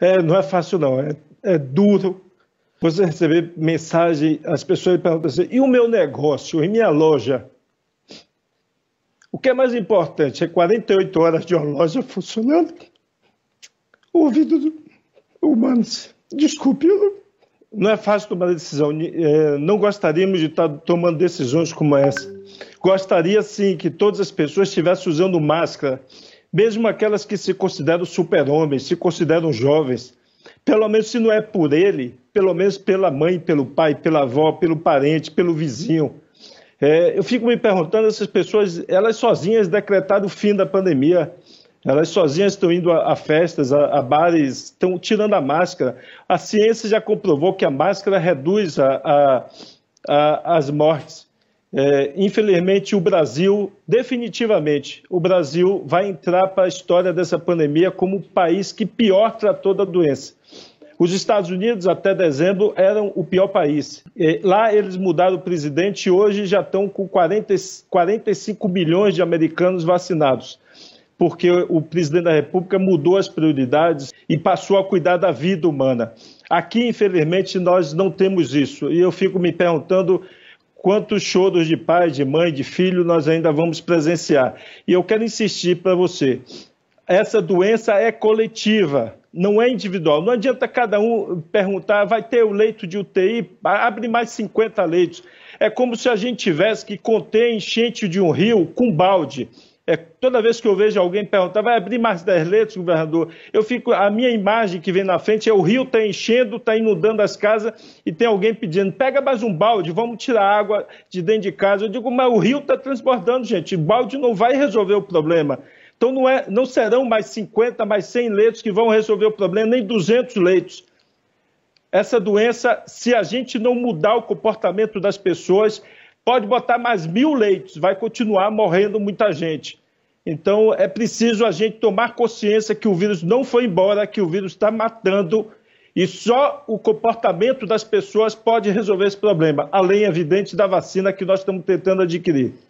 É, não é fácil, não. É, é duro você receber mensagem, as pessoas perguntam assim: e o meu negócio, e minha loja? O que é mais importante? É 48 horas de uma loja funcionando? O ouvido humano. Desculpe, não é fácil tomar decisão. É, não gostaríamos de estar tomando decisões como essa. Gostaria sim que todas as pessoas estivessem usando máscara mesmo aquelas que se consideram super-homens, se consideram jovens, pelo menos se não é por ele, pelo menos pela mãe, pelo pai, pela avó, pelo parente, pelo vizinho. É, eu fico me perguntando, essas pessoas, elas sozinhas decretaram o fim da pandemia, elas sozinhas estão indo a, a festas, a, a, bares, estão tirando a máscara. A ciência já comprovou que a máscara reduz a, as mortes. É, infelizmente, o Brasil, definitivamente, o Brasil vai entrar para a história dessa pandemia como o país que pior tratou da doença. Os Estados Unidos, até dezembro, eram o pior país. É, lá eles mudaram o presidente e hoje já estão com 40, 45 milhões de americanos vacinados, porque o presidente da República mudou as prioridades e passou a cuidar da vida humana. Aqui, infelizmente, nós não temos isso. E eu fico me perguntando quantos choros de pai, de mãe, de filho nós ainda vamos presenciar. E eu quero insistir para você: essa doença é coletiva, não é individual. Não adianta cada um perguntar, vai ter o leito de UTI, abre mais 50 leitos. É como se a gente tivesse que conter enchente de um rio com balde. É, toda vez que eu vejo alguém perguntar, vai abrir mais 10 leitos, governador? Eu fico, a minha imagem que vem na frente é o rio está enchendo, está inundando as casas e tem alguém pedindo, pega mais um balde, vamos tirar água de dentro de casa. Eu digo, mas o rio está transbordando, gente, balde não vai resolver o problema. Então não, é, não serão mais 50, mais 100 leitos que vão resolver o problema, nem 200 leitos. Essa doença, se a gente não mudar o comportamento das pessoas, Pode botar mais mil leitos, vai continuar morrendo muita gente. Então é preciso a gente tomar consciência que o vírus não foi embora, que o vírus está matando e só o comportamento das pessoas pode resolver esse problema, além, evidente, da vacina que nós estamos tentando adquirir.